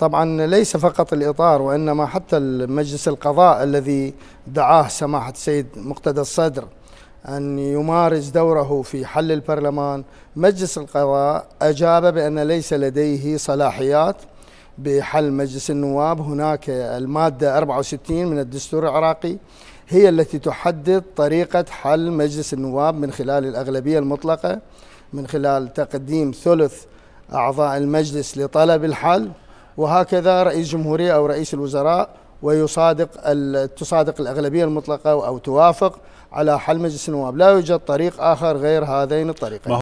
طبعا ليس فقط الإطار وإنما حتى مجلس القضاء الذي دعاه سماحة السيد مقتدى الصدر أن يمارس دوره في حل البرلمان مجلس القضاء أجاب بأن ليس لديه صلاحيات بحل مجلس النواب هناك المادة 64 من الدستور العراقي هي التي تحدد طريقة حل مجلس النواب من خلال الأغلبية المطلقة من خلال تقديم ثلث أعضاء المجلس لطلب الحل وهكذا رئيس جمهورية أو رئيس الوزراء ويصادق تصادق الأغلبية المطلقة أو توافق على حل مجلس النواب لا يوجد طريق آخر غير هذين الطريقين